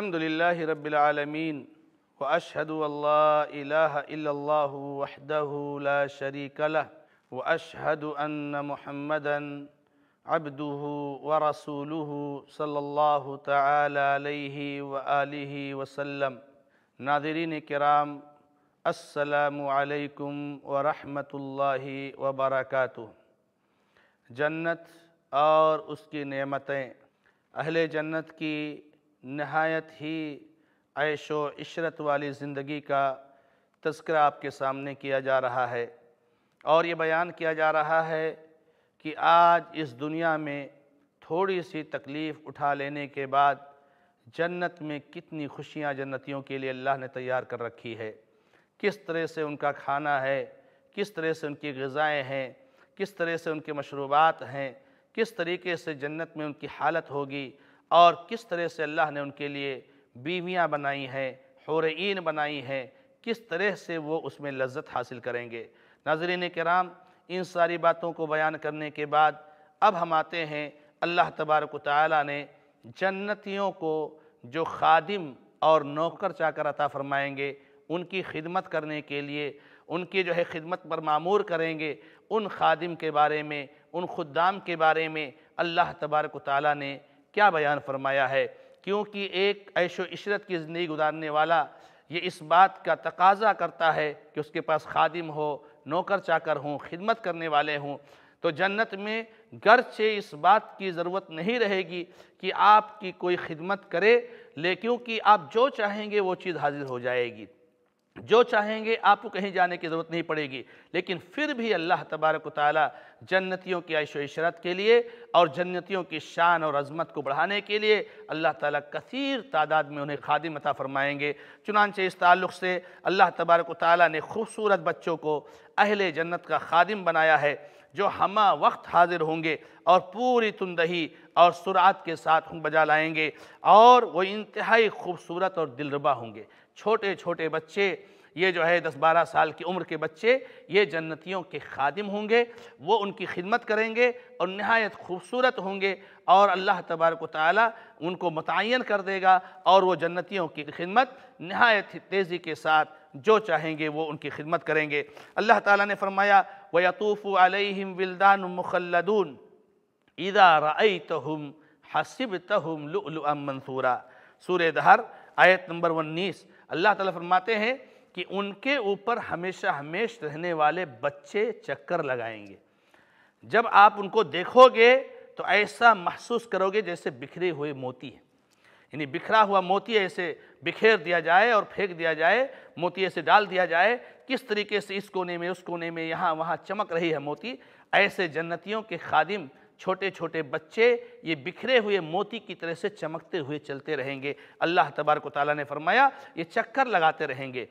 अल्हम्दुलिल्लाहि रब्बिल आलमीन व अशहदु अल्ला इलाहा इल्लल्लाहु वहदहु ला शरीक लह व अशहदु अन्न मुहम्मदन अब्दुहु व रसूलुहु सल्लल्लाहु तआला अलैहि व आलिहि वसल्लम नादरीन किराम असलकम वरहि वबरक जन्नत और उसकी नेमतें अहल जन्नत की नहायत ही ऐशो इशरत वाली ज़िंदगी का तस्करा आपके सामने किया जा रहा है और ये बयान किया जा रहा है कि आज इस दुनिया में थोड़ी सी तकलीफ़ उठा लेने के बाद जन्नत में कितनी खुशियां जन्नतियों के लिए अल्लाह ने तैयार कर रखी है किस तरह से उनका खाना है किस तरह से उनकी गज़ाएँ हैं किस तरह से उनके मशरूबात हैं किस तरीके से जन्नत में उनकी हालत होगी और किस तरह से अल्लाह ने उनके लिए बीवियाँ बनाई हैं हौरन बनाई हैं किस तरह से वो उसमें लज्जत हासिल करेंगे नाजरीन कराम इन सारी बातों को बयान करने के बाद अब हम आते हैं अल्लाह तबारक ताली ने जन्नतियों को जो खादिम और नौकर चाकर अता फ़रमाएँगे उनकी खिदमत करने के लिए उनकी जो है खिदमत पर मामूर करेंगे उन खादिम के बारे में उन खुदाम के बारे में अल्लाह तबारक ताली ने क्या बयान फरमाया है क्योंकि एक ऐशो इशरत की ज़िंदगी गुजारने वाला ये इस बात का तकाजा करता है कि उसके पास खादिम हो नौकर चाकर हों खिदमत करने वाले हों तो जन्नत में से इस बात की ज़रूरत नहीं रहेगी कि आपकी कोई खिदमत करे लेकिन कि आप जो चाहेंगे वो चीज़ हाजिर हो जाएगी जो चाहेंगे आपको कहीं जाने की ज़रूरत नहीं पड़ेगी लेकिन फिर भी अल्लाह तबारक ताली जन्नतियों की आयश इशरत के लिए और जन्नतियों की शान और अजमत को बढ़ाने के लिए अल्लाह ताला कसीर तादाद में उन्हें खादिम अता फ़रमाएँगे चुनानचे इस ताल्लुक़ से अल्लाह तबारक ताली ने खूबसूरत बच्चों को अहल जन्नत का खादिम बनाया है जो हम वक्त हाजिर होंगे और पूरी तुंदही और सुरात के साथ हम बजा लाएंगे और वो इंतहाई खूबसूरत और दिलरबा होंगे छोटे छोटे बच्चे ये जो है दस बारह साल की उम्र के बच्चे ये जन्नतियों के खादिम होंगे वो उनकी खिदमत करेंगे और नहायत खूबसूरत होंगे और अल्लाह तबारक ताली उनको मुतन कर देगा और वो जन्नतियों की खिदमत नहायत तेज़ी के साथ जो चाहेंगे वो उनकी खिदमत करेंगे अल्लाह ताला ने फरमाया व यतूफ़ अलहम विल्दान मुखलदून इदा रई तहम हसिब तहम मंसूरा सूर दहर आयत नंबर उन्नीस अल्लाह ताला फरमाते हैं कि उनके ऊपर हमेशा हमेश रहने वाले बच्चे चक्कर लगाएंगे जब आप उनको देखोगे तो ऐसा महसूस करोगे जैसे बिखरे हुए मोती हैं यानी बिखरा हुआ मोती ऐसे बिखेर दिया जाए और फेंक दिया जाए मोती ऐसे डाल दिया जाए किस तरीके से इस कोने में उस कोने में यहाँ वहाँ चमक रही है मोती ऐसे जन्नतियों के खादिम छोटे छोटे बच्चे ये बिखरे हुए मोती की तरह से चमकते हुए चलते रहेंगे अल्लाह तबारक ताली ने फरमाया ये चक्कर लगाते रहेंगे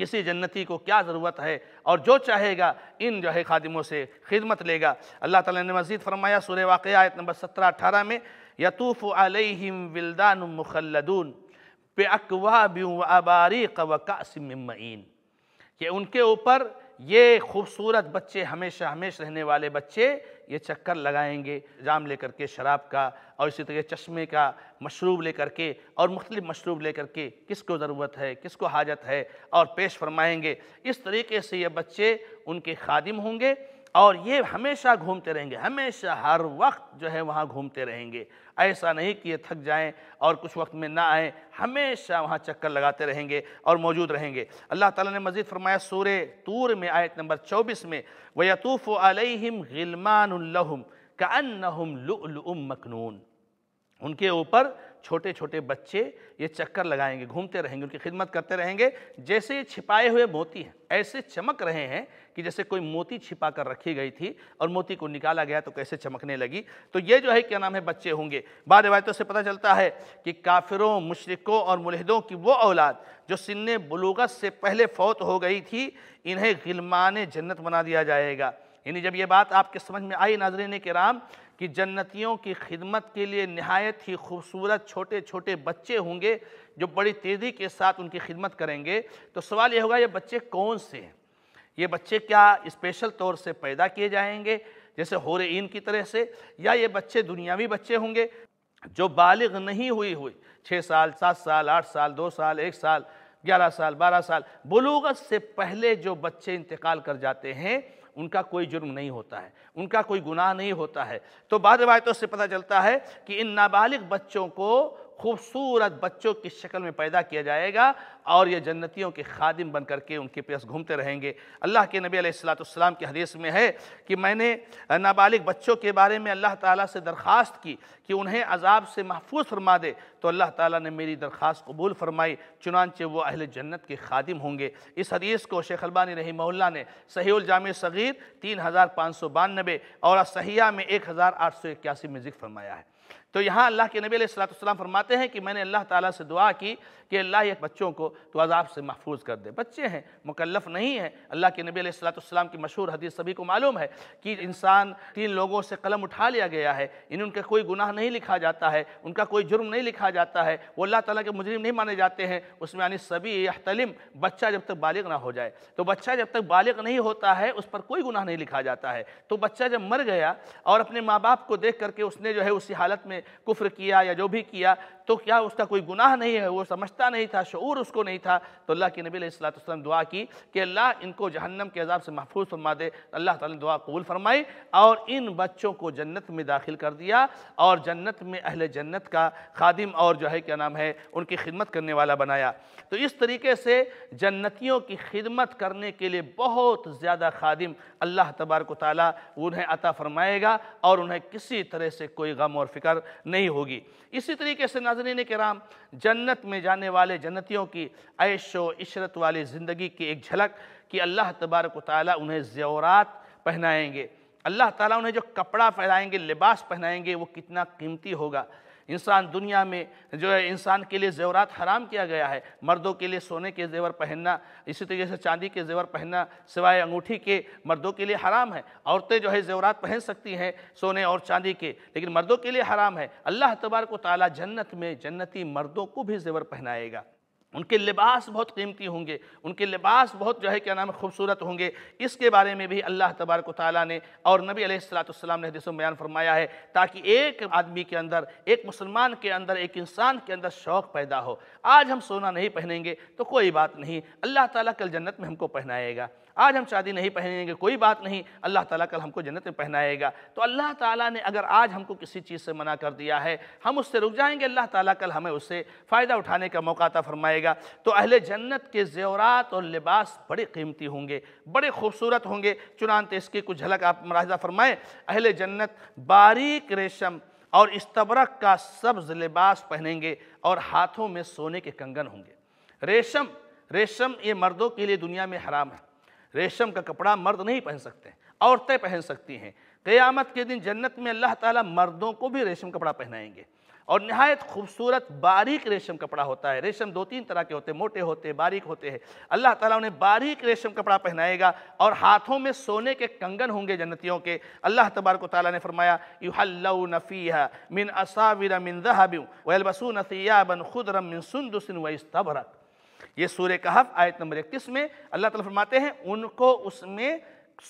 किसी जन्नती को क्या ज़रूरत है और जो चाहेगा इन जो है खादिमों से खिदमत लेगा अल्लाह ताला ने मजीद फरमाया सूर्य वाक़ आयत नंबर सत्रह अठारह में यतूफ़ अलैहिम विल्दान मुखलदून पे अकवा ब्यू अबारी कवकासमीन कि उनके ऊपर ये खूबसूरत बच्चे हमेशा हमेश रहने वाले बच्चे ये चक्कर लगाएंगे जाम लेकर के शराब का और इसी तरह चश्मे का मशरूब लेकर के और मुख्तलिफ मशरूब लेकर के किसको ज़रूरत है किसको हाजत है और पेश फरमाएंगे इस तरीके से ये बच्चे उनके खादिम होंगे और ये हमेशा घूमते रहेंगे हमेशा हर वक्त जो है वहाँ घूमते रहेंगे ऐसा नहीं कि ये थक जाएं और कुछ वक्त में ना आए हमेशा वहाँ चक्कर लगाते रहेंगे और मौजूद रहेंगे अल्लाह ताला ने मजीद फरमाया सूर तूर में आयत नंबर 24 में वयतूफ़ अलहम गिलमान का अनहम मकनून उनके ऊपर छोटे छोटे बच्चे ये चक्कर लगाएंगे घूमते रहेंगे उनकी खिदमत करते रहेंगे जैसे ये छिपाए हुए मोती हैं ऐसे चमक रहे हैं कि जैसे कोई मोती छिपा कर रखी गई थी और मोती को निकाला गया तो कैसे चमकने लगी तो ये जो है क्या नाम है बच्चे होंगे बाद रिवायतों से पता चलता है कि काफिरों मशरक़ों और मुलहदों की वो औलाद जो सिन बलूगत से पहले फौत हो गई थी इन्हें गिलमान जन्नत बना दिया जाएगा यानी जब ये बात आपके समझ में आई नाजरीन के राम कि जन्नतियों की खिदमत के लिए नहायत ही खूबसूरत छोटे छोटे बच्चे होंगे जो बड़ी तेज़ी के साथ उनकी खिदमत करेंगे तो सवाल ये होगा ये बच्चे कौन से हैं ये बच्चे क्या स्पेशल तौर से पैदा किए जाएंगे जैसे होरेन की तरह से या ये बच्चे दुनियावी बच्चे होंगे जो बालिग नहीं हुई हुई छः साल सात साल आठ साल दो साल एक साल ग्यारह साल बारह साल बलूगत से पहले जो बच्चे इंतकाल कर जाते हैं उनका कोई जुर्म नहीं होता है उनका कोई गुनाह नहीं होता है तो बाद रवायतों से पता चलता है कि इन नाबालिग बच्चों को खूबसूरत बच्चों की शक्ल में पैदा किया जाएगा और ये जन्नतियों के खादिम बन करके उनके पास घूमते रहेंगे अल्लाह के नबी अलैहिस्सलाम के हदीस में है कि मैंने नाबालिग बच्चों के बारे में अल्लाह ताला से दरख्वास्त की कि उन्हें अजाब से महफूज फरमा दे तो अल्लाह ताला ने मेरी दरख्वास्त कबूल फरमाई चुनानचे वो अहल जन्नत के खादिम होंगे इस हदीस को शेख अलबानी रही मोहल्ला ने सहील जाम सग़ीर तीन हज़ार पाँच सौ बानबे और सहिया में एक हज़ार आठ सौ इक्यासी में जिक्र फरमाया है तो यहाँ अल्लाह के नबी सलाम फरमाते हैं कि मैंने अल्लाह ताला से दुआ की कि अल्लाह ये बच्चों को तो अजाब से महफूज कर दे बच्चे हैं मुकल्फ़ नहीं हैं अल्लाह के नबी सलाम की मशहूर हदीस सभी को मालूम है कि इंसान तीन लोगों से कलम उठा लिया गया है इन उनका कोई गुनाह नहीं लिखा जाता है उनका कोई जुर्म नहीं लिखा जाता है वो अल्लाह ताली के मुजरिम नहीं माने जाते हैं उसमें यानी सभी तलीम बच्चा जब तक बालिग ना हो जाए तो बच्चा जब तक बालिग नहीं होता है उस पर कोई गुनाह नहीं लिखा जाता है तो बच्चा जब मर गया और अपने माँ बाप को देख करके उसने जो है उसी हालत में कुफ्र किया या जो भी किया तो क्या उसका कोई गुनाह नहीं है वो समझता नहीं था शूर उसको नहीं था तो अल्लाह के नबी सलाम दुआ की कि अल्लाह इनको जहन्नम के अजाब से महफूज फरमा दे अल्लाह ताला दुआ कबूल फरमाई और इन बच्चों को जन्नत में दाखिल कर दिया और जन्नत में अहल जन्नत का खादिम और जो है क्या नाम है उनकी खिदमत करने वाला बनाया तो इस तरीके से जन्नतियों की खिदमत करने के लिए बहुत ज़्यादा खादिम अल्लाह तबारक ताली उन्हें अता फरमाएगा और उन्हें किसी तरह से कोई गम और फिक्र नहीं होगी इसी तरीके से ना नाजरीन कराम जन्नत में जाने वाले जन्नतियों की ऐशो इशरत वाली ज़िंदगी की एक झलक कि अल्लाह तबारक ताली उन्हें ज़ेवरात पहनाएंगे अल्लाह ताला उन्हें जो कपड़ा पहनाएंगे लिबास पहनाएंगे वो कितना कीमती होगा इंसान दुनिया में जो है इंसान के लिए जेवरात हराम किया गया है मर्दों के लिए सोने के जेवर पहनना इसी तरीके से चांदी के जेवर पहनना सिवाय अंगूठी के मर्दों के लिए हराम है औरतें जो है जेवरात पहन सकती हैं सोने और चांदी के लेकिन मर्दों के लिए हराम है अल्लाह तबार को ताला जन्नत में जन्नती मर्दों को भी जेवर पहनाएगा उनके लिबास बहुत कीमती होंगे उनके लिबास बहुत जो है क्या नाम है खूबसूरत होंगे इसके बारे में भी अल्लाह तबारक ताली ने और नबी अलैहिस्सलाम ने हदीस में बयान फरमाया है ताकि एक आदमी के अंदर एक मुसलमान के अंदर एक इंसान के अंदर शौक़ पैदा हो आज हम सोना नहीं पहनेंगे तो कोई बात नहीं अल्लाह ताला कल जन्नत में हमको पहनाएगा आज हम शादी नहीं पहनेंगे कोई बात नहीं अल्लाह ताला कल हमको जन्नत में पहनाएगा तो अल्लाह ताला ने अगर आज हमको किसी चीज़ से मना कर दिया है हम उससे रुक जाएंगे अल्लाह ताला कल हमें उससे फ़ायदा उठाने का मौका था फरमाएगा तो अहले जन्नत के जेवरात और लिबास बड़े कीमती होंगे बड़े खूबसूरत होंगे चुनानते इसकी कुछ झलक आप मुलाजा फरमाएँ अहल जन्नत बारीक रेशम और इस्तबरक का सब्ज लिबास पहनेंगे और हाथों में सोने के कंगन होंगे रेशम रेशम ये मर्दों के लिए दुनिया में हराम है रेशम का कपड़ा मर्द नहीं पहन सकते औरतें पहन सकती हैं क़यामत के दिन जन्नत में अल्लाह ताला मर्दों को भी रेशम कपड़ा पहनाएंगे और नहायत खूबसूरत बारीक रेशम कपड़ा होता है रेशम दो तीन तरह के होते हैं मोटे होते हैं बारीक होते हैं अल्लाह ताला उन्हें बारीक रेशम कपड़ा पहनाएगा और हाथों में सोने के कंगन होंगे जन्नतियों के अल्लाह तबारक ताला ने फरमाया युहल्लू नफ़ीहा मिन असाविर मिन दहाबिन वलबसू नसियाबन खुदरम मिन सुंदुसिन व इस्तबरक ये सूर्य कहफ आयत नंबर इकतीस में अल्लाह तला फरमाते हैं उनको उसमें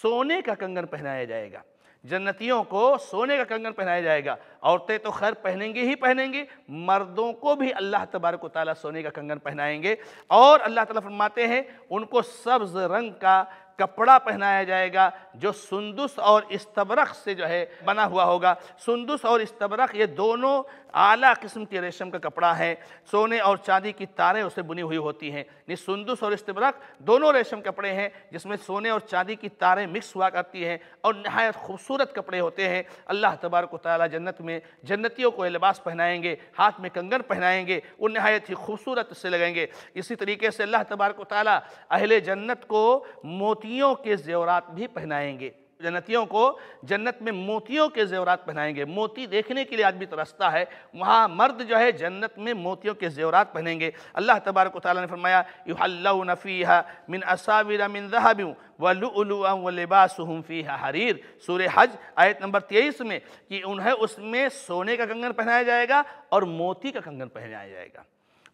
सोने का कंगन पहनाया जाएगा जन्नतियों को सोने का कंगन पहनाया जाएगा औरतें तो खैर पहनेंगी ही पहनेंगी मर्दों को भी अल्लाह तबारक ताली सोने का कंगन पहनाएंगे और अल्लाह ताला फरमाते हैं उनको सब्ज़ रंग का कपड़ा पहनाया जाएगा जो सुंदुस और इस्तबरक से जो है बना हुआ होगा सुंदुस और इस्तबरक ये दोनों आला किस्म के रेशम का कपड़ा है सोने और चांदी की तारें उसे बुनी हुई होती हैं यानी सुंदुस और इस्तबरक दोनों रेशम कपड़े हैं जिसमें सोने और चांदी की तारें मिक्स हुआ करती हैं और नहायत खूबसूरत कपड़े होते हैं अल्लाह तबारक ताली जन्नत में जन्नतियों को लिबास पहनाएंगे हाथ में कंगन पहनाएंगे वो नहायत ही खूबसूरत से लगेंगे इसी तरीके से अल्लाह तबारक ताली अहले जन्नत को मोती मोतियों के जेवरात भी पहनाएंगे जन्नतियों को जन्नत में मोतियों के जेवरात पहनाएंगे मोती देखने के लिए आदमी तरसता तो है वहाँ मर्द जो है जन्नत में मोतियों के जेवरात पहनेंगे अल्लाह तबारक ने फरमाया यू मिन असाविरा मिन जहाबी हरीर सूर हज आयत नंबर तेईस में कि उन्हें उसमें सोने का कंगन पहनाया जाएगा और मोती का कंगन पहनाया जाएगा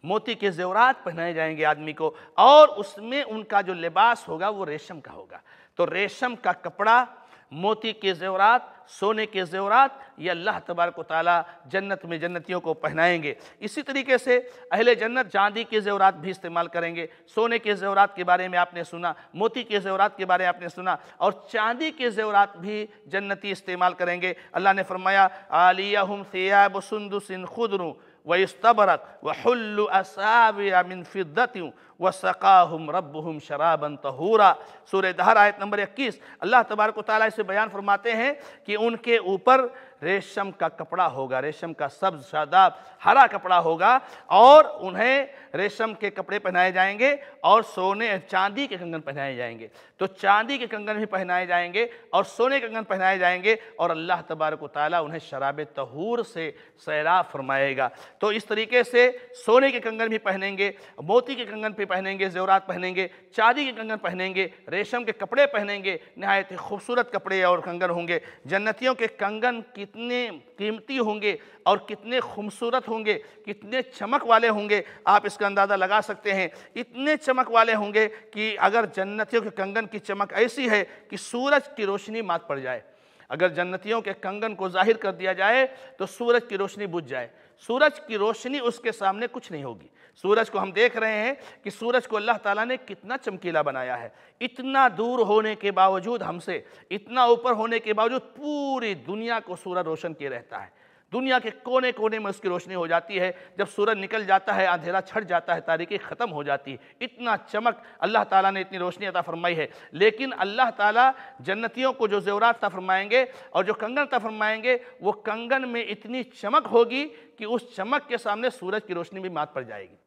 मोती के जेवरात पहनाए जाएंगे आदमी को और उसमें उनका जो लिबास होगा वो रेशम का होगा तो रेशम का कपड़ा मोती के जेवरात सोने के जेवरात ये अल्लाह तबारक ताली जन्नत में जन्नतियों को पहनाएंगे इसी तरीके से अहले जन्नत चांदी के जेवरात भी इस्तेमाल करेंगे सोने के जेवरात के बारे में आपने सुना मोती के जेवरात के बारे में आपने सुना और चांदी के जेवरात भी जन्नती इस्तेमाल करेंगे अल्लाह ने फरमाया आलिया हम सियाब सुंदुसिन खुदरू वस्तबरक वहल्लुअसाबिनफ़िद्दती व सकाहम रबहम शराबन तहूरा सूर दहर आयत नंबर इक्कीस अल्लाह तबारक ताली से बयान फरमाते हैं कि उनके ऊपर रेशम का कपड़ा होगा रेशम का सब्ज शादाब हरा कपड़ा होगा और उन्हें रेशम के कपड़े पहनाए जाएंगे और सोने चांदी के कंगन पहनाए जाएंगे तो चांदी के कंगन भी पहनाए जाएंगे और सोने के कंगन पहनाए जाएंगे और अल्लाह तबारक ताली उन्हें शराब तहूर से सैराब फरमाएगा तो इस तरीके से सोने के कंगन भी पहनेंगे मोती के कंगन भी पहनेंगे जेवरात पहनेंगे चांदी के कंगन पहनेंगे रेशम के कपड़े पहनेंगे नहायत ही खूबसूरत कपड़े और कंगन होंगे जन्नतियों के कंगन की कितने कीमती होंगे और कितने खूबसूरत होंगे कितने चमक वाले होंगे आप इसका अंदाज़ा लगा सकते हैं इतने चमक वाले होंगे कि अगर जन्नतियों के कंगन की चमक ऐसी है कि सूरज की रोशनी मात पड़ जाए अगर जन्नतियों के कंगन को जाहिर कर दिया जाए तो सूरज की रोशनी बुझ जाए सूरज की रोशनी उसके सामने कुछ नहीं होगी सूरज को हम देख रहे हैं कि सूरज को अल्लाह ताला ने कितना चमकीला बनाया है इतना दूर होने के बावजूद हमसे इतना ऊपर होने के बावजूद पूरी दुनिया को सूरज रोशन किए रहता है दुनिया के कोने कोने में उसकी रोशनी हो जाती है जब सूरज निकल जाता है अंधेरा छट जाता है तारीखी ख़त्म हो जाती है इतना चमक अल्लाह ताला ने इतनी रोशनी अता फरमाई है लेकिन अल्लाह ताला जन्नतियों को जो जेवरात अता फरमाएंगे और जो कंगन अता फरमाएंगे वो कंगन में इतनी चमक होगी कि उस चमक के सामने सूरज की रोशनी भी मात पड़ जाएगी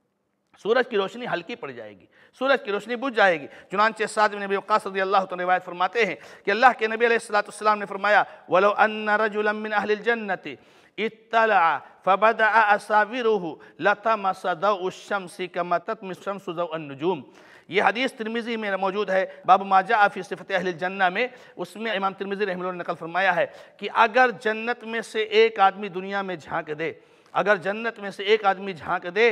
सूरज की रोशनी हल्की पड़ जाएगी सूरज की रोशनी बुझ जाएगी चुनानचे साद नबी वक़ास रदी अल्लाह तो रिवायत फरमाते हैं कि अल्लाह के नबी सलाम ने फरमाया वलो अन रजुलमिन अहल जन्नति इतला फ़बद असाविरह लता मसद उशम सिकमत मिसम सुजनजूम ये हदीस तिरमिज़ी में मौजूद है बाबू माजा आफ़ी सिफत जन्ना में उसमें इमाम तिरमिज़ी रहमल नकल फरमाया है कि अगर जन्नत में से एक आदमी दुनिया में झांक दे अगर जन्नत में से एक आदमी झांक दे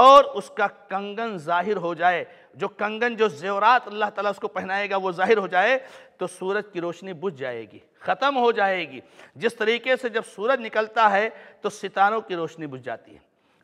और उसका कंगन ज़ाहिर हो जाए जो कंगन जो जेवरात अल्लाह ताला उसको पहनाएगा वो ज़ाहिर हो जाए तो सूरज की रोशनी बुझ जाएगी ख़त्म हो जाएगी जिस तरीके से जब सूरज निकलता है तो सितारों की रोशनी बुझ जाती है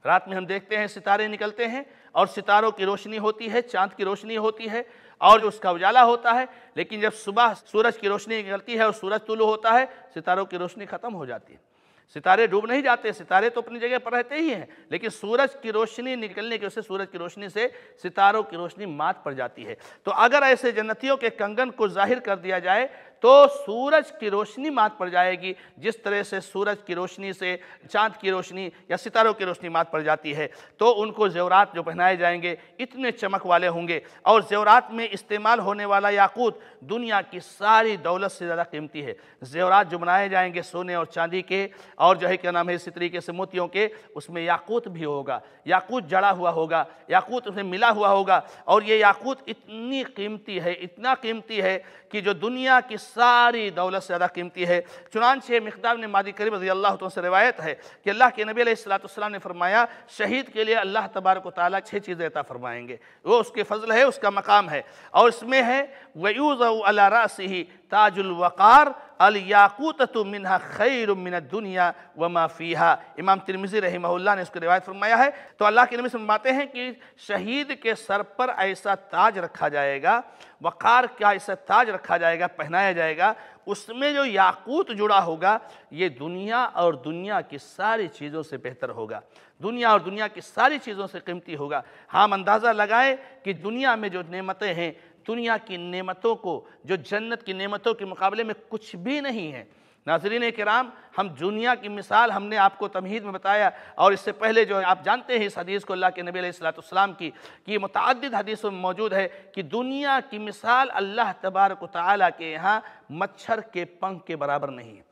रात में हम देखते हैं सितारे निकलते हैं और सितारों की रोशनी होती है चांद की रोशनी होती है और जो उसका उजाला होता है लेकिन जब सुबह सूरज की रोशनी निकलती है और सूरज तुलु होता है सितारों की रोशनी ख़त्म हो जाती है सितारे डूब नहीं जाते सितारे तो अपनी जगह पर रहते ही हैं लेकिन सूरज की रोशनी निकलने की वजह से सूरज की रोशनी से सितारों की रोशनी मात पड़ जाती है तो अगर ऐसे जन्नतियों के कंगन को जाहिर कर दिया जाए तो सूरज की रोशनी मात पड़ जाएगी जिस तरह से सूरज की रोशनी से चाँद की रोशनी या सितारों की रोशनी मात पड़ जाती है तो उनको जेवरात जो पहनाए जाएंगे इतने चमक वाले होंगे और जेवरात में इस्तेमाल होने वाला याकूत दुनिया की सारी दौलत से ज़्यादा कीमती है जेवरात जो बनाए जाएंगे सोने और चांदी के और जो है क्या नाम है इसी तरीके से मोतियों के उसमें याकूत भी होगा याकूत जड़ा हुआ होगा याकूत उसमें मिला हुआ होगा और ये याकूत इतनी कीमती है इतना कीमती है कि जो दुनिया की सारी दौलत से ज़्यादा कीमती है चुनानचे मकदाम ने मादी करीब रजी अल्लाह तो से रवायत है कि अल्लाह के नबी सलाम ने फरमाया शहीद के लिए अल्लाह तबारक ताली छः चीज़ें अता फरमाएंगे वो उसके फजल है उसका मकाम है और इसमें है वयूज़ अला रासी ताजुल ताजुलवकार अल याकूत मिनहा खैर मिन दुनिया व माफ़ीहा इमाम तिरमिज़ी रहमल्ला ने इसको रिवायत फरमाया है तो अल्लाह के नबी फरमाते हैं कि शहीद के सर पर ऐसा ताज रखा जाएगा वक़ार का ऐसा ताज रखा जाएगा पहनाया जाएगा उसमें जो याकूत जुड़ा होगा ये दुनिया और दुनिया की सारी चीज़ों से बेहतर होगा दुनिया और दुनिया की सारी चीज़ों से कीमती होगा हम अंदाज़ा लगाएं कि दुनिया में जो नेमतें हैं दुनिया की नेमतों को जो जन्नत की नेमतों के मुकाबले में कुछ भी नहीं है नाजरीन कराम हम दुनिया की मिसाल हमने आपको तमहीद में बताया और इससे पहले जो है आप जानते हैं इस हदीस को अल्लाह के नबी सलाम की कि मतद हदीसों में मौजूद है कि दुनिया की मिसाल अल्लाह तबारक ताली के यहाँ मच्छर के पंख के बराबर नहीं है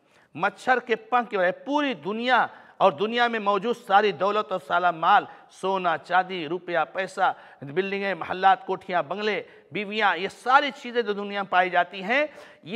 मच्छर के पंख के बराबर पूरी दुनिया और दुनिया में मौजूद सारी दौलत और साला माल सोना चांदी रुपया पैसा बिल्डिंगें महल्लात कोठियाँ बंगले बीवियाँ ये सारी चीज़ें जो तो दुनिया में पाई जाती हैं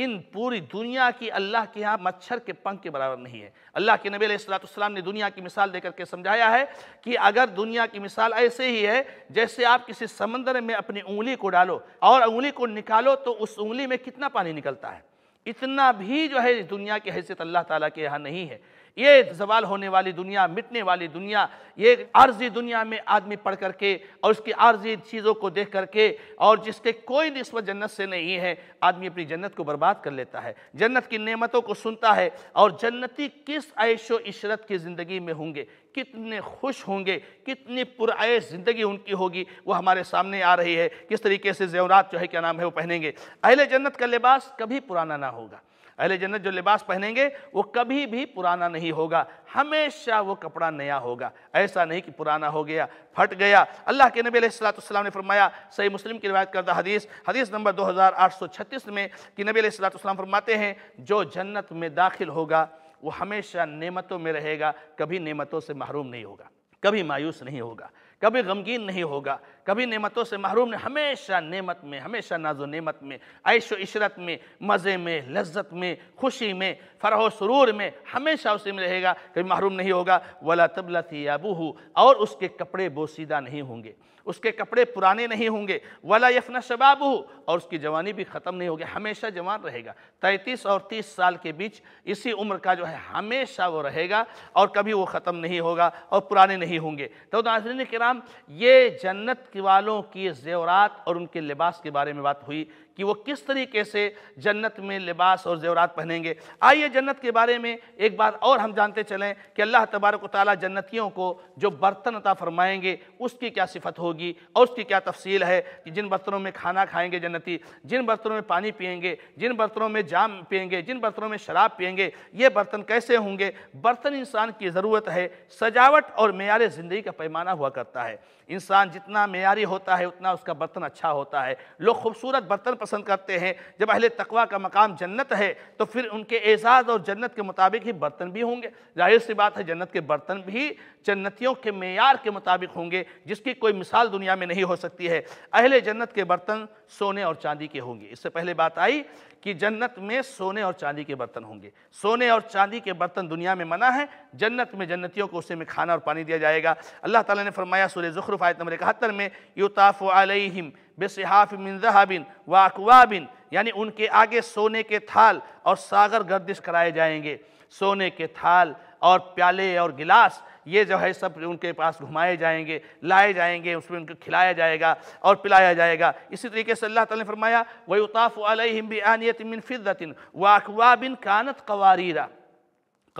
इन पूरी दुनिया की अल्लाह के यहाँ मच्छर के पंख के बराबर नहीं है अल्लाह के नबी सलाम ने दुनिया की मिसाल देकर के समझाया है कि अगर दुनिया की मिसाल ऐसे ही है जैसे आप किसी समंदर में अपनी उंगली को डालो और उंगली को निकालो तो उस उंगली में कितना पानी निकलता है इतना भी जो है दुनिया की हैसियत अल्लाह ताला के यहाँ नहीं है ये जवाल होने वाली दुनिया मिटने वाली दुनिया ये आर्जी दुनिया में आदमी पढ़ करके और उसकी आर्जी चीज़ों को देख करके और जिसके कोई नस्बत जन्नत से नहीं है आदमी अपनी जन्नत को बर्बाद कर लेता है जन्नत की नेमतों को सुनता है और जन्नती किस ऐशो इशरत की ज़िंदगी में होंगे कितने खुश होंगे कितनी पुरैश ज़िंदगी उनकी होगी वो हमारे सामने आ रही है किस तरीके से जेवरात जो है क्या नाम है वो पहनेंगे अहले जन्नत का लिबास कभी पुराना ना होगा अहले जन्नत जो लिबास पहनेंगे वो कभी भी पुराना नहीं होगा हमेशा वो कपड़ा नया होगा ऐसा नहीं कि पुराना हो गया फट गया अल्लाह के नबी सलाम ने फरमाया सही मुस्लिम की रिवायत करता हदीस हदीस नंबर 2836 में कि नबी सलाम फरमाते हैं जो जन्नत में दाखिल होगा वो हमेशा नेमतों में रहेगा कभी नेमतों से महरूम नहीं होगा कभी मायूस नहीं होगा कभी गमगीन नहीं होगा कभी नेमतों से महरूम ने हमेशा नेमत में हमेशा नाजो नेमत में ऐश इशरत में मज़े में लज्जत में खुशी में फ़रह सुरूर में हमेशा उसी में रहेगा कभी महरूम नहीं होगा वला तबला याबू और उसके कपड़े बोसीदा नहीं होंगे उसके कपड़े पुराने नहीं होंगे वला यफना शबाब हो और उसकी जवानी भी ख़त्म नहीं होगी हमेशा जवान रहेगा तैंतीस और तीस साल के बीच इसी उम्र का जो है हमेशा वो रहेगा और कभी वो ख़त्म नहीं होगा और पुराने नहीं होंगे तो नाजरीन कराम ये जन्नत वालों की जेवरात और उनके लिबास के बारे में बात हुई कि वो किस तरीके से जन्नत में लिबास और जेवरात पहनेंगे आइए जन्नत के बारे में एक बार और हम जानते चलें कि अल्लाह तबारक ताली जन्नतियों को जो बर्तन अता फरमाएंगे उसकी क्या सिफत होगी और उसकी क्या तफसील है कि जिन बर्तनों में खाना खाएंगे जन्नती जिन बर्तनों में पानी पियेंगे जिन बर्तनों में जाम पियेंगे जिन बर्तनों में शराब पियेंगे ये बर्तन कैसे होंगे बर्तन इंसान की ज़रूरत है सजावट और मैार ज़िंदगी का पैमाना हुआ करता है इंसान जितना मैारी होता है उतना उसका बर्तन अच्छा होता है लोग खूबसूरत बर्तन पसंद करते हैं जब अहले तकवा का मकाम जन्नत है तो फिर उनके एजाज़ और जन्नत के मुताबिक ही बर्तन भी होंगे जाहिर सी बात है जन्नत के बर्तन भी जन्नतियों के मैार के मुताबिक होंगे जिसकी कोई मिसाल दुनिया में नहीं हो सकती है अहले जन्नत के बर्तन सोने और चांदी के होंगे इससे पहले बात आई कि जन्नत में सोने और चांदी के बर्तन होंगे सोने और चांदी के बर्तन दुनिया में मना है जन्नत में जन्नतियों को उसे में खाना और पानी दिया जाएगा अल्लाह ताला ने फरमाया सूर्य ज़ुखरुफ आयत नंबर इकहत्तर में युताफ़ आलिम बेसहाफ मिनजहाबिन व अकवाबिन यानी उनके आगे सोने के थाल और सागर गर्दिश कराए जाएंगे सोने के थाल और प्याले और गिलास ये जो है सब उनके पास घुमाए जाएंगे लाए जाएंगे उसमें उनको खिलाया जाएगा और पिलाया जाएगा इसी तरीके से अल्लाह ताला ने फरमाया वही उताफ़ अलहिम बियानियत मिन फ़िद्दतिन व अकवाबिन कानत कवारीरा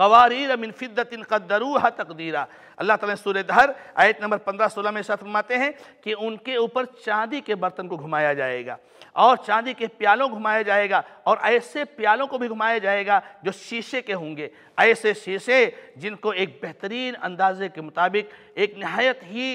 कवारीर फिद्दतिन कद्दरूहा तकदीरा अल्लाह ताला सूर दहर आयत नंबर पंद्रह सोलह में साथ फरमाते हैं कि उनके ऊपर चांदी के बर्तन को घुमाया जाएगा और चांदी के प्यालों घुमाया जाएगा और ऐसे प्यालों को भी घुमाया जाएगा जो शीशे के होंगे ऐसे शीशे जिनको एक बेहतरीन अंदाजे के मुताबिक एक नहायत ही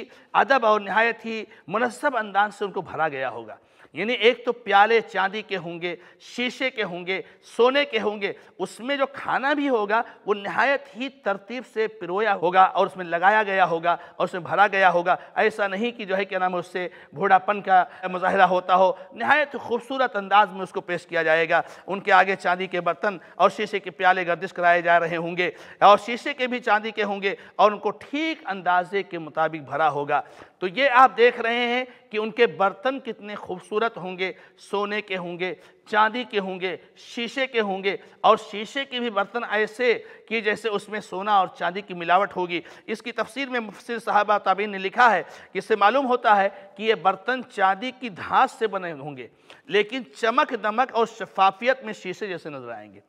अदब और नहायत ही मनसब अंदाज से उनको भरा गया होगा यानी एक तो प्याले चांदी के होंगे शीशे के होंगे सोने के होंगे उसमें जो खाना भी होगा वो नहायत ही तरतीब से पिरोया होगा और उसमें लगाया गया होगा और उसमें भरा गया होगा ऐसा नहीं कि जो है क्या नाम है उससे भूढ़ापन का मुजाहरा होता हो नहायत खूबसूरत अंदाज में उसको पेश किया जाएगा उनके आगे चांदी के बर्तन और शीशे के प्याले गर्दिश कराए जा रहे होंगे और शीशे के भी चांदी के होंगे और उनको ठीक अंदाजे के मुताबिक भरा होगा तो ये आप देख रहे हैं कि उनके बर्तन कितने खूबसूरत खूबसूरत होंगे सोने के होंगे चांदी के होंगे शीशे के होंगे और शीशे के भी बर्तन ऐसे कि जैसे उसमें सोना और चांदी की मिलावट होगी इसकी तफसीर में मुफसर साहबा ताबीन ने लिखा है कि इससे मालूम होता है कि ये बर्तन चांदी की धांस से बने होंगे लेकिन चमक दमक और शफाफियत में शीशे जैसे नजर आएंगे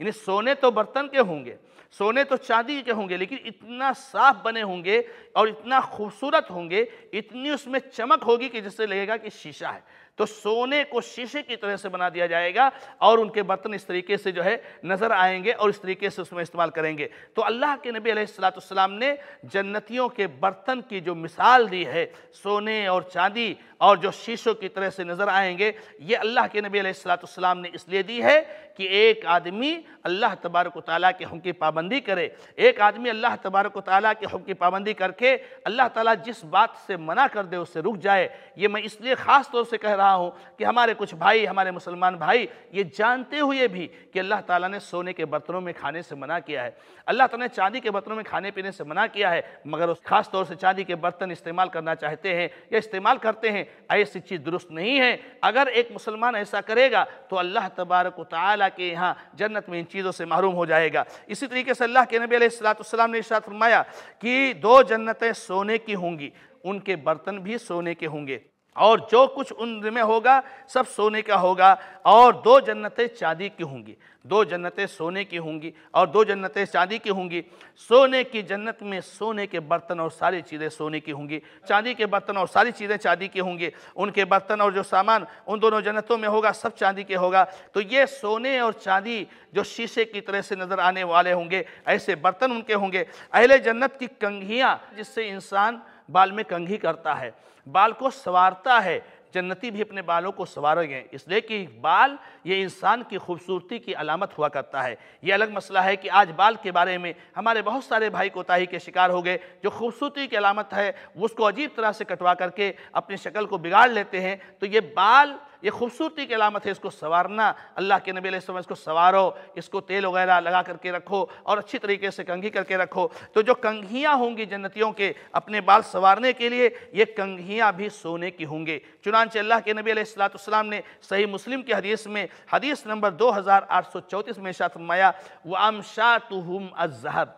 यानी सोने तो बर्तन के होंगे सोने तो चांदी के होंगे लेकिन इतना साफ बने होंगे और इतना खूबसूरत होंगे इतनी उसमें चमक होगी कि जिससे लगेगा कि शीशा है तो सोने को शीशे की तरह से बना दिया जाएगा और उनके बर्तन इस तरीके से जो है नज़र आएंगे और इस तरीके से उसमें इस्तेमाल करेंगे तो अल्लाह के नबी अलैहिस्सलाम ने जन्नतियों के बर्तन की जो मिसाल दी है सोने और चांदी और जो शीशों की तरह से नज़र आएंगे ये अल्लाह के नबी अलैहिस्सलाम ने इसलिए दी है कि एक आदमी अल्लाह तबारक ताली के हुक्म की पाबंदी करे एक आदमी अल्लाह तबारक ताली के हुक्म की पाबंदी करके अल्लाह ताला जिस बात से मना कर दे उससे रुक जाए ये मैं इसलिए ख़ास तौर से कह रहा रहा हूँ कि हमारे कुछ भाई हमारे मुसलमान भाई ये जानते हुए भी कि अल्लाह ताला ने सोने के बर्तनों में खाने से मना किया है अल्लाह ताला ने चांदी के बर्तनों में खाने पीने से मना किया है मगर उस खास तौर से चांदी के बर्तन इस्तेमाल करना चाहते हैं या इस्तेमाल करते हैं ऐसी चीज़ दुरुस्त नहीं है अगर एक मुसलमान ऐसा करेगा तो अल्लाह तबारक ताली के यहाँ जन्नत में इन चीज़ों से महरूम हो जाएगा इसी तरीके से अल्लाह के नबी सलाम ने इशात फरमाया कि दो जन्नतें सोने की होंगी उनके बर्तन भी सोने के होंगे और जो कुछ उनमें होगा सब सोने का होगा और दो जन्नतें चांदी की होंगी दो जन्नतें सोने की होंगी और दो जन्नतें चांदी की होंगी सोने की जन्नत में सोने के बर्तन और सारी चीज़ें सोने की होंगी चांदी के बर्तन और सारी चीज़ें चांदी की होंगी उनके बर्तन और जो सामान उन दोनों जन्नतों में होगा सब चांदी के होगा तो ये सोने और चांदी जो शीशे की तरह से नज़र आने वाले होंगे ऐसे बर्तन उनके होंगे अहले जन्नत की कंघियाँ जिससे इंसान बाल में कंघी करता है बाल को संवारता है जन्नती भी अपने बालों को संवारेंगे इसलिए कि बाल ये इंसान की खूबसूरती की अलामत हुआ करता है ये अलग मसला है कि आज बाल के बारे में हमारे बहुत सारे भाई कोताही के शिकार हो गए जो खूबसूरती की अलामत है उसको अजीब तरह से कटवा करके अपनी शक्ल को बिगाड़ लेते हैं तो ये बाल ये खूबसूरती की अलामत है इसको संवारना अल्लाह के नबी समय इसको संवारो इसको तेल वगैरह लगा करके रखो और अच्छी तरीके से कंघी करके रखो तो जो कंघियाँ होंगी जन्नतियों के अपने बाल संवारने के लिए ये कंघियाँ भी सोने की होंगे चुनानचे अल्लाह के नबी सलाम ने सही मुस्लिम की हदीस में हदीस नंबर दो हज़ार आठ सौ चौंतीस में शातमाया वाम शाह तुहम अजहब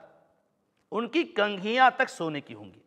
उनकी कंघियाँ तक सोने की होंगी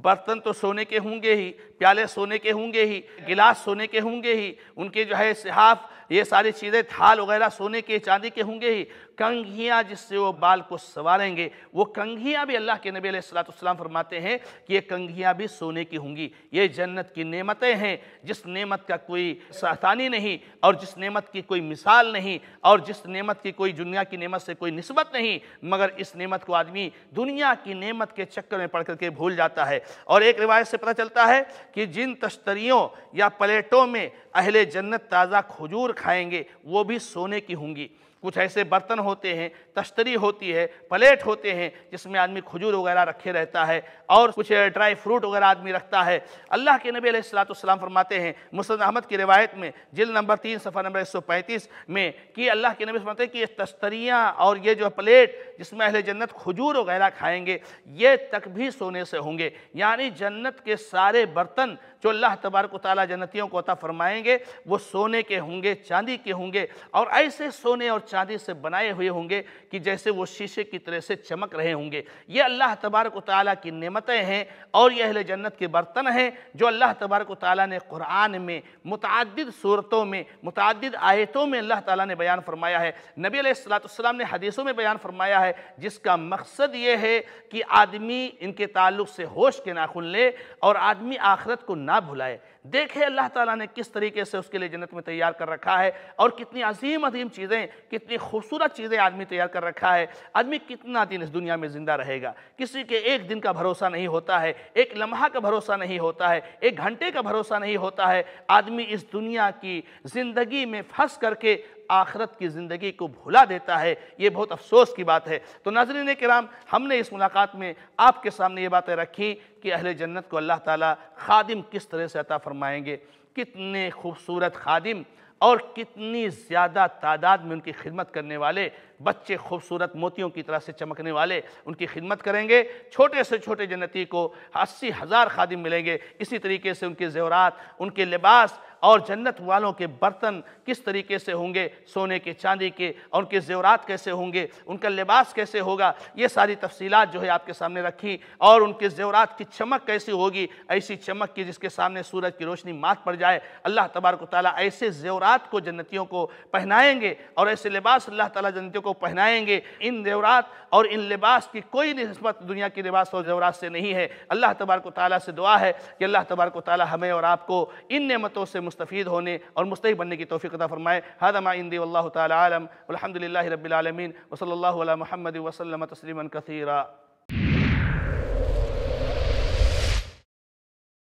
बर्तन तो सोने के होंगे ही प्याले सोने के होंगे ही गिलास सोने के होंगे ही उनके जो है सिहाफ ये सारी चीज़ें थाल वगैरह सोने के चांदी के होंगे ही कंघियाँ जिससे वो बाल को संवारेंगे वो कंघियाँ भी अल्लाह के नबी सलाम फरमाते हैं कि ये कंघियाँ भी सोने की होंगी ये जन्नत की नेमतें हैं जिस नेमत का कोई सहतानी नहीं और जिस नेमत की कोई मिसाल नहीं और जिस नेमत की कोई दुनिया की नेमत से कोई नस्बत नहीं मगर इस नेमत को आदमी दुनिया की नेमत के चक्कर में पड़ करके भूल जाता है और एक रिवायत से पता चलता है कि जिन तश्तरियों या प्लेटों में अहले जन्नत ताज़ा खजूर खाएंगे वो भी सोने की होंगी कुछ ऐसे बर्तन होते हैं तश्तरी होती है प्लेट होते हैं जिसमें आदमी खजूर वगैरह रखे रहता है और कुछ ड्राई फ्रूट वगैरह आदमी रखता है अल्लाह के नबी सलाम फरमाते हैं मुसद अहमद की रिवायत में जिल नंबर तीन सफ़ा नंबर एक में कि अल्लाह के नबी फरमाते हैं कि ये तश्तरियाँ और ये जो प्लेट जिसमें अहल जन्नत खजूर वगैरह खाएँगे ये तक भी सोने से होंगे यानी जन्नत के सारे बर्तन जो अल्लाह तबारक ताली जन्नतियों को अता फरमाएँगे वो सोने के होंगे चांदी के होंगे और ऐसे सोने और चांदी से बनाए हुए होंगे कि जैसे वो शीशे की तरह से चमक रहे होंगे ये अल्लाह तबारक ताली की नमतें हैं और ये अहल जन्नत के बर्तन हैं जो अल्लाह तबारक ताली ने कुरान में मतद सूरतों में मतद आयतों में अल्लाह ताली ने बयान फरमाया है नबी सलाम ने हदीसों में बयान फरमाया है जिसका मकसद ये है कि आदमी इनके ताल्लुक से होश के नाखुन ले और आदमी आखरत को ना भुलाए देखे अल्लाह ताला ने किस तरीके से उसके लिए जन्नत में तैयार कर रखा है और कितनी अजीम अजीम चीज़ें कितनी खूबसूरत चीज़ें आदमी तैयार कर रखा है आदमी कितना दिन इस दुनिया में ज़िंदा रहेगा किसी के एक दिन का भरोसा नहीं होता है एक लम्हा का भरोसा नहीं होता है एक घंटे का भरोसा नहीं होता है आदमी इस दुनिया की ज़िंदगी में फंस करके आखरत की ज़िंदगी को भुला देता है ये बहुत अफसोस की बात है तो नाजरीन कराम हमने इस मुलाकात में आपके सामने ये बातें रखी कि अहल जन्नत को अल्लाह ताला खादिम किस तरह से अता फ़रमाएँगे कितने खूबसूरत खादिम और कितनी ज़्यादा तादाद में उनकी खिदमत करने वाले बच्चे खूबसूरत मोतियों की तरह से चमकने वाले उनकी खिदमत करेंगे छोटे से छोटे जन्नती को अस्सी हज़ार खादिम मिलेंगे इसी तरीके से उनके जेवरात उनके लिबास और जन्नत वालों के बर्तन किस तरीके से होंगे सोने के चांदी के और उनके जेवरात कैसे होंगे उनका लिबास कैसे होगा ये सारी तफसीलात जो है आपके सामने रखी और उनके जेवरात की चमक कैसी होगी ऐसी चमक की जिसके सामने सूरज की रोशनी मात पड़ जाए अल्लाह तबारक ताली ऐसे जेवरात को जन्नतियों को पहनाएंगे और ऐसे लिबास अल्लाह ताली जन्नतियों को पहनाएंगे इन जेवरात और इन लिबास की कोई नस्बत दुनिया के लिबास और जेवरात से नहीं है अल्लाह तबारक ताली से दुआ है कि अल्लाह तबारक ताली हमें और आपको इन नमतों से मुस्तफ़ होने और मुस्तक बनने की तोफ़ी अदा फ़रमाए हदमा इंदी अल्लाह तलम अलहमदिल्ला रबीआलमीन वसल महमद वसलम तस्लीमन कसीरा